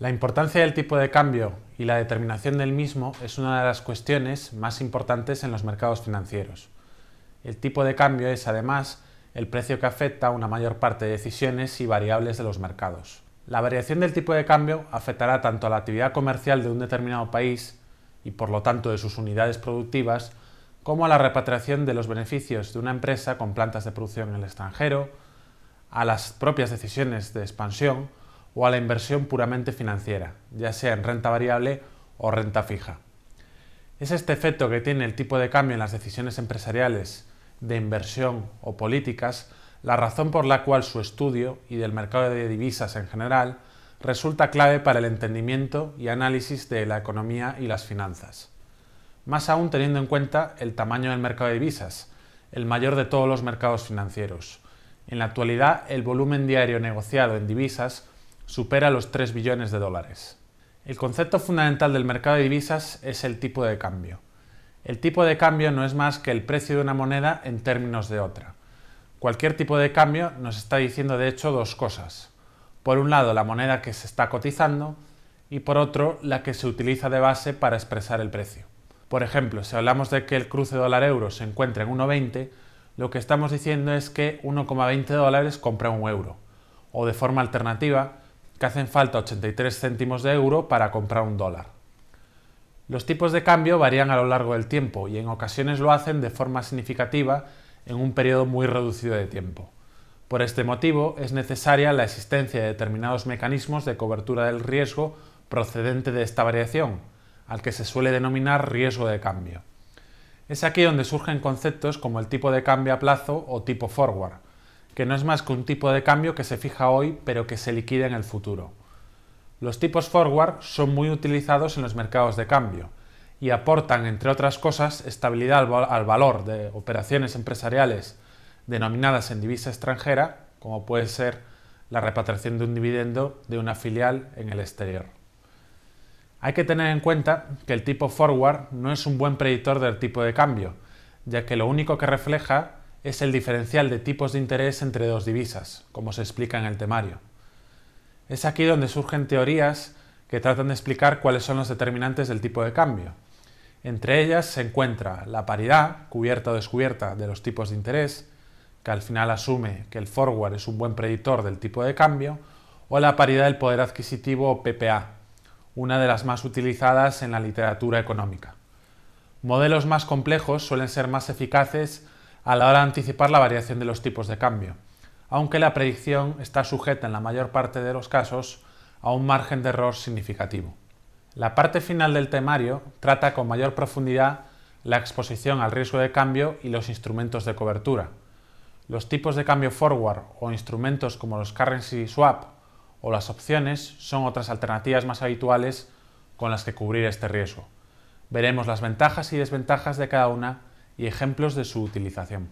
La importancia del tipo de cambio y la determinación del mismo es una de las cuestiones más importantes en los mercados financieros. El tipo de cambio es, además, el precio que afecta a una mayor parte de decisiones y variables de los mercados. La variación del tipo de cambio afectará tanto a la actividad comercial de un determinado país y, por lo tanto, de sus unidades productivas, como a la repatriación de los beneficios de una empresa con plantas de producción en el extranjero, a las propias decisiones de expansión, o a la inversión puramente financiera, ya sea en renta variable o renta fija. Es este efecto que tiene el tipo de cambio en las decisiones empresariales de inversión o políticas la razón por la cual su estudio y del mercado de divisas en general resulta clave para el entendimiento y análisis de la economía y las finanzas. Más aún teniendo en cuenta el tamaño del mercado de divisas, el mayor de todos los mercados financieros. En la actualidad, el volumen diario negociado en divisas supera los 3 billones de dólares. El concepto fundamental del mercado de divisas es el tipo de cambio. El tipo de cambio no es más que el precio de una moneda en términos de otra. Cualquier tipo de cambio nos está diciendo de hecho dos cosas. Por un lado, la moneda que se está cotizando y por otro, la que se utiliza de base para expresar el precio. Por ejemplo, si hablamos de que el cruce dólar-euro se encuentra en 1,20, lo que estamos diciendo es que 1,20 dólares compra un euro. O de forma alternativa, que hacen falta 83 céntimos de euro para comprar un dólar. Los tipos de cambio varían a lo largo del tiempo y en ocasiones lo hacen de forma significativa en un periodo muy reducido de tiempo. Por este motivo es necesaria la existencia de determinados mecanismos de cobertura del riesgo procedente de esta variación, al que se suele denominar riesgo de cambio. Es aquí donde surgen conceptos como el tipo de cambio a plazo o tipo forward, que no es más que un tipo de cambio que se fija hoy pero que se liquida en el futuro. Los tipos forward son muy utilizados en los mercados de cambio y aportan, entre otras cosas, estabilidad al, al valor de operaciones empresariales denominadas en divisa extranjera, como puede ser la repatriación de un dividendo de una filial en el exterior. Hay que tener en cuenta que el tipo forward no es un buen predictor del tipo de cambio, ya que lo único que refleja es el diferencial de tipos de interés entre dos divisas, como se explica en el temario. Es aquí donde surgen teorías que tratan de explicar cuáles son los determinantes del tipo de cambio. Entre ellas se encuentra la paridad, cubierta o descubierta, de los tipos de interés, que al final asume que el forward es un buen predictor del tipo de cambio, o la paridad del poder adquisitivo PPA, una de las más utilizadas en la literatura económica. Modelos más complejos suelen ser más eficaces a la hora de anticipar la variación de los tipos de cambio, aunque la predicción está sujeta en la mayor parte de los casos a un margen de error significativo. La parte final del temario trata con mayor profundidad la exposición al riesgo de cambio y los instrumentos de cobertura. Los tipos de cambio forward o instrumentos como los currency swap o las opciones son otras alternativas más habituales con las que cubrir este riesgo. Veremos las ventajas y desventajas de cada una y ejemplos de su utilización.